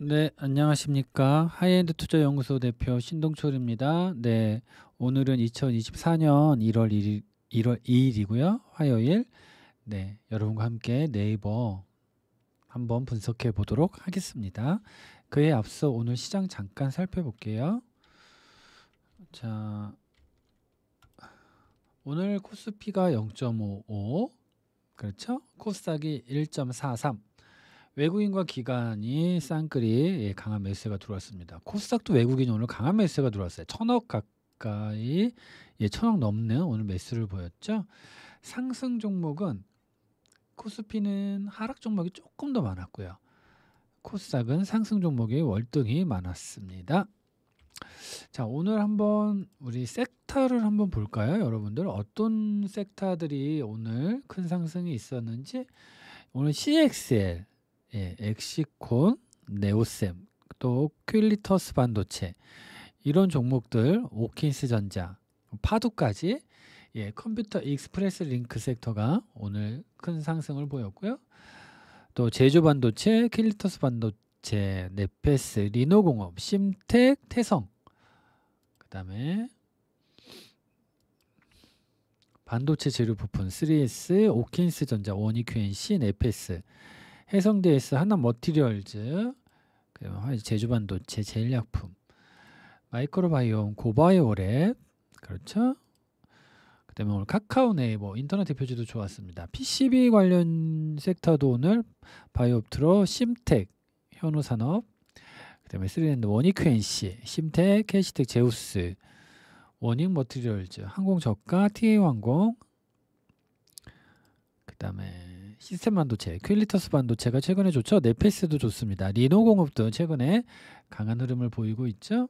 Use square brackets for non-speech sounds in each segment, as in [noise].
네, 안녕하십니까. 하이엔드 투자연구소 대표 신동철입니다. 네, 오늘은 2024년 1월 1일, 1월 2일이고요. 화요일. 네, 여러분과 함께 네이버 한번 분석해 보도록 하겠습니다. 그에 앞서 오늘 시장 잠깐 살펴볼게요. 자, 오늘 코스피가 0.55, 그렇죠? 코스닥이 1.43, 외국인과 기관이 쌍끌이 예, 강한 매수세가 들어왔습니다. 코스닥도 외국인이 오늘 강한 매수세가 들어왔어요. 천억 가까이 예, 천억 넘는 오늘 매수를 보였죠. 상승 종목은 코스피는 하락 종목이 조금 더 많았고요. 코스닥은 상승 종목의 월등히 많았습니다. 자 오늘 한번 우리 섹터를 한번 볼까요 여러분들 어떤 섹터들이 오늘 큰 상승이 있었는지 오늘 CXL 예, 엑시콘, 네오셈, 또 퀼리터스 반도체 이런 종목들, 오킨스 전자, 파두까지 예, 컴퓨터 익스프레스 링크 섹터가 오늘 큰 상승을 보였고요. 또 제조 반도체, 퀼리터스 반도체, 네페스, 리노공업, 심텍, 태성. 그다음에 반도체 재료 부품 3S, 오킨스 전자, 원이큐엔시, 네페스 해성데이스, 하나머티리얼즈, 제주반도체, 제일약품, 마이크로바이옴, 고바이오랩, 그렇죠? 그다음에 오늘 카카오 네이버 뭐 인터넷 대표지도 좋았습니다. PCB 관련 섹터도 오늘 바이오옵트로, 심텍, 현우산업, 그다음에 리랜드 원익퀸시, 심텍, 캐시텍, 제우스, 원익 머티리얼즈, 항공저가, TA항공, 그다음에 시스템 반도체, 퀼리터스 반도체가 최근에 좋죠. 네페스도 좋습니다. 리노 공업도 최근에 강한 흐름을 보이고 있죠.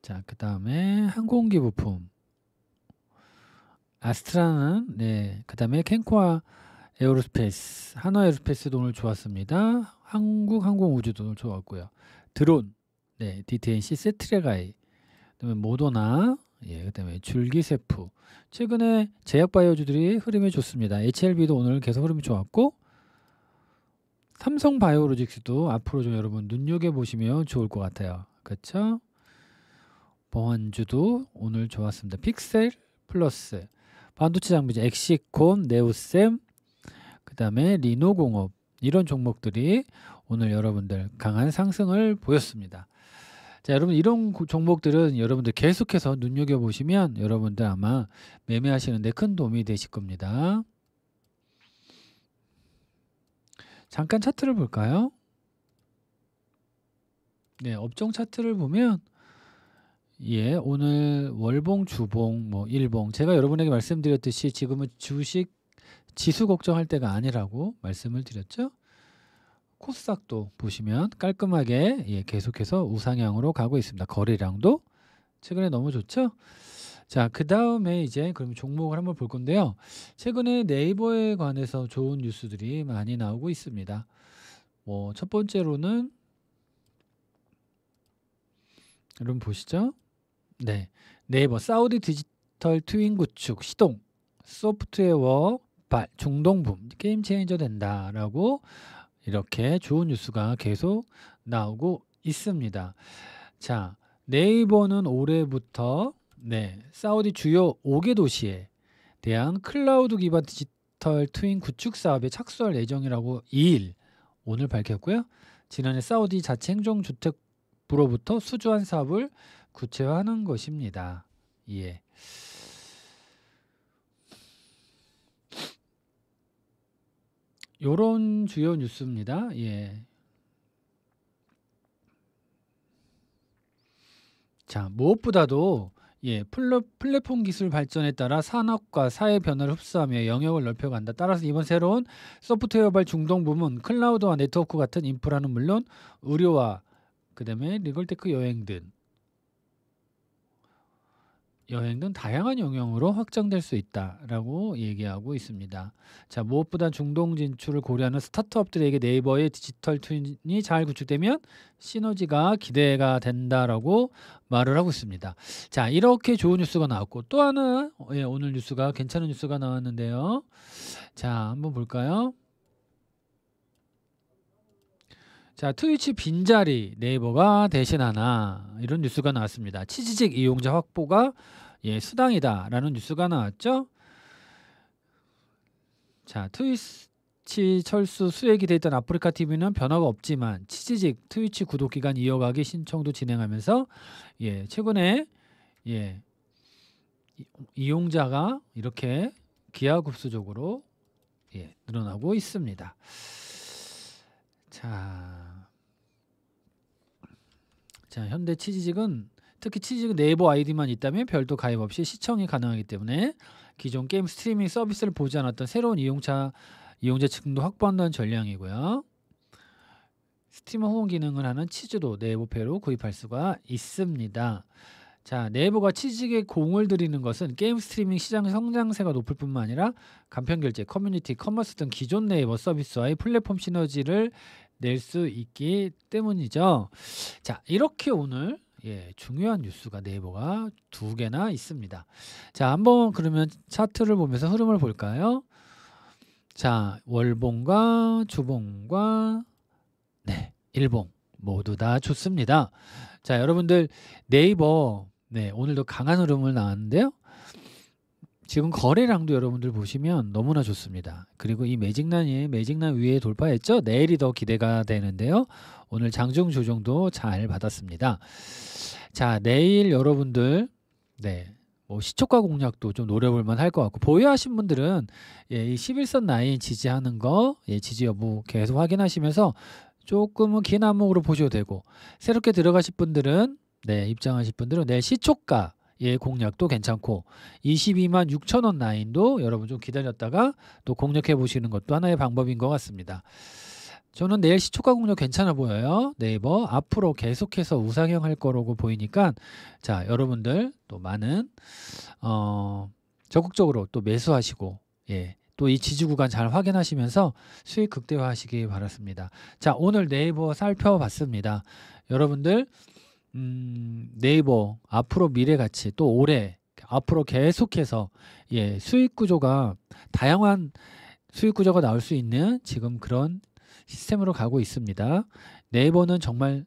자, 그 다음에 항공기 부품. 아스트라는, 네, 그 다음에 캔코아 에어로스페이스, 한화 에어로스페이스도 을 좋았습니다. 한국 항공우주도 을 좋았고요. 드론, 네, DTNC 세트레가이, 그다음에 모더나, 예, 그다음에 줄기세포. 최근에 제약 바이오주들이 흐름이 좋습니다. HLB도 오늘 계속 흐름이 좋았고 삼성 바이오로직스도 앞으로 좀 여러분 눈여겨 보시면 좋을 것 같아요. 그렇죠? 보안주도 오늘 좋았습니다. 픽셀 플러스 반도체 장비제 엑시콘, 네오셈, 그다음에 리노공업 이런 종목들이 오늘 여러분들 강한 상승을 보였습니다. 자, 여러분 이런 종목들은 여러분들 계속해서 눈여겨 보시면 여러분들 아마 매매하시는데 큰 도움이 되실 겁니다. 잠깐 차트를 볼까요? 네, 업종 차트를 보면 예, 오늘 월봉, 주봉, 뭐 일봉 제가 여러분에게 말씀드렸듯이 지금은 주식 지수 걱정할 때가 아니라고 말씀을 드렸죠. 코스닥도 보시면 깔끔하게 예, 계속해서 우상향으로 가고 있습니다. 거래량도 최근에 너무 좋죠? 자, 그 다음에 이제 그럼 종목을 한번 볼 건데요. 최근에 네이버에 관해서 좋은 뉴스들이 많이 나오고 있습니다. 뭐, 첫 번째로는, 여러분 보시죠. 네. 네이버, 사우디 디지털 트윈 구축, 시동, 소프트웨어, 발, 중동붐, 게임 체인저 된다라고 이렇게 좋은 뉴스가 계속 나오고 있습니다. 자, 네이버는 올해부터 네, 사우디 주요 5개 도시에 대한 클라우드 기반 디지털 트윈 구축 사업에 착수할 예정이라고 2일 오늘 밝혔고요. 지난해 사우디 자체 행정 주택부로부터 수주한 사업을 구체화하는 것입니다. 예. 요런 주요 뉴스입니다. 예. 자, 무엇보다도 예, 플랫, 폼 기술 발전에 따라 산업과 사회 변화를 흡수하며 영역을 넓혀간다. 따라서 이번 새로운 소프트웨어발 중동 부문 클라우드와 네트워크 같은 인프라는 물론 의료와 그다음에 리걸테크 여행 등 여행은 다양한 영역으로 확장될 수 있다라고 얘기하고 있습니다. 자, 무엇보다 중동 진출을 고려하는 스타트업들에게 네이버의 디지털 튠이 잘 구축되면 시너지가 기대가 된다라고 말을 하고 있습니다. 자, 이렇게 좋은 뉴스가 나왔고 또 하나 예, 오늘 뉴스가 괜찮은 뉴스가 나왔는데요. 자, 한번 볼까요? 자, 트위치 빈자리 네이버가 대신하나 이런 뉴스가 나왔습니다. 치즈직 이용자 확보가 예, 수당이다라는 뉴스가 나왔죠. 자, 트위치 철수 수액이 돼 있던 아프리카 TV는 변화가 없지만 치즈직 트위치 구독 기간 이어가기 신청도 진행하면서 예, 최근에 예. 이용자가 이렇게 기하급수적으로 예, 늘어나고 있습니다. 자, 자 현대 치지직은 특히 치지직 네이버 아이디만 있다면 별도 가입 없이 시청이 가능하기 때문에 기존 게임 스트리밍 서비스를 보지 않았던 새로운 이용자 이용자 층도 확보한다는 전략이고요. 스팀머 후원 기능을 하는 치즈도 네이버페로 구입할 수가 있습니다. 자, 네이버가 치즈에 공을 들이는 것은 게임 스트리밍 시장 성장세가 높을 뿐만 아니라 간편 결제, 커뮤니티, 커머스 등 기존 네이버 서비스와의 플랫폼 시너지를 낼수 있기 때문이죠. 자, 이렇게 오늘 예, 중요한 뉴스가 네이버가 두 개나 있습니다. 자, 한번 그러면 차트를 보면서 흐름을 볼까요? 자, 월봉과 주봉과 네, 일봉 모두 다 좋습니다. 자, 여러분들 네이버 네, 오늘도 강한 흐름을 나왔는데요. 지금 거래량도 여러분들 보시면 너무나 좋습니다. 그리고 이매직라이매직라 위에 돌파했죠. 내일이 더 기대가 되는데요. 오늘 장중 조정도 잘 받았습니다. 자, 내일 여러분들 네. 뭐 시초가 공략도 좀 노려볼 만할 것 같고 보유하신 분들은 예, 이 11선 라인 지지하는 거 예, 지지 여부 계속 확인하시면서 조금은 긴 안목으로 보셔도 되고 새롭게 들어가실 분들은 네 입장하실 분들은 내 시초가 예 공략도 괜찮고 22만 6천 원 라인도 여러분 좀 기다렸다가 또 공략해 보시는 것도 하나의 방법인 것 같습니다. 저는 내일 시초가 공략 괜찮아 보여요. 네이버 앞으로 계속해서 우상향 할 거라고 보이니까 자 여러분들 또 많은 어 적극적으로 또 매수하시고 예. 또 이 지지 구간 잘 확인하시면서 수익 극대화하시기 바랐습니다. 자 오늘 네이버 살펴봤습니다. 여러분들 음, 네이버 앞으로 미래 가치 또 올해 앞으로 계속해서 예, 수익 구조가 다양한 수익 구조가 나올 수 있는 지금 그런 시스템으로 가고 있습니다. 네이버는 정말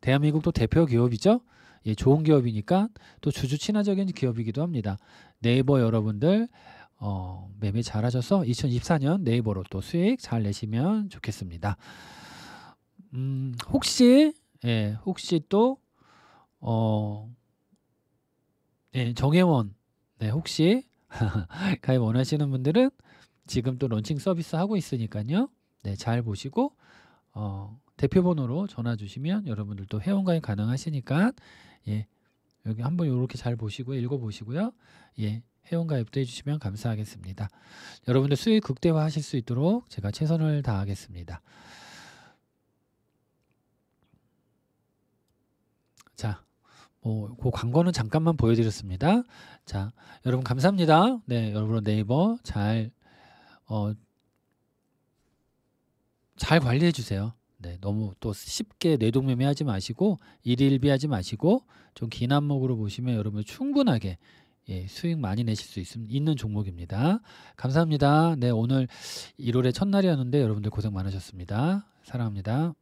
대한민국도 대표 기업이죠. 예, 좋은 기업이니까 또 주주 친화적인 기업이기도 합니다. 네이버 여러분들 어, 매매 잘하셔서 2024년 네이버로 또 수익 잘 내시면 좋겠습니다. 음, 혹시 예, 혹시 또 어, 예, 정혜원. 네, 혹시 [laughs] 가입 원하시는 분들은 지금 또 런칭 서비스 하고 있으니까요. 네, 잘 보시고 어, 대표 번호로 전화 주시면 여러분들도 회원 가입 가능하시니까 예. 여기 한번 이렇게 잘 보시고 읽어 보시고요. 예. 회원 가입도 해 주시면 감사하겠습니다. 여러분들 수익 극대화 하실 수 있도록 제가 최선을 다하겠습니다. 자, 뭐, 그 광고는 잠깐만 보여드렸습니다. 자, 여러분 감사합니다. 네, 여러분 네이버 잘, 어, 잘 관리해 주세요. 네, 너무 또 쉽게 내동매매 하지 마시고 일일비 하지 마시고 좀 긴 안목으로 보시면 여러분 충분하게 예, 수익 많이 내실 수 있, 있는 종목입니다. 감사합니다. 네, 오늘 1월의 첫날이었는데 여러분들 고생 많으셨습니다. 사랑합니다.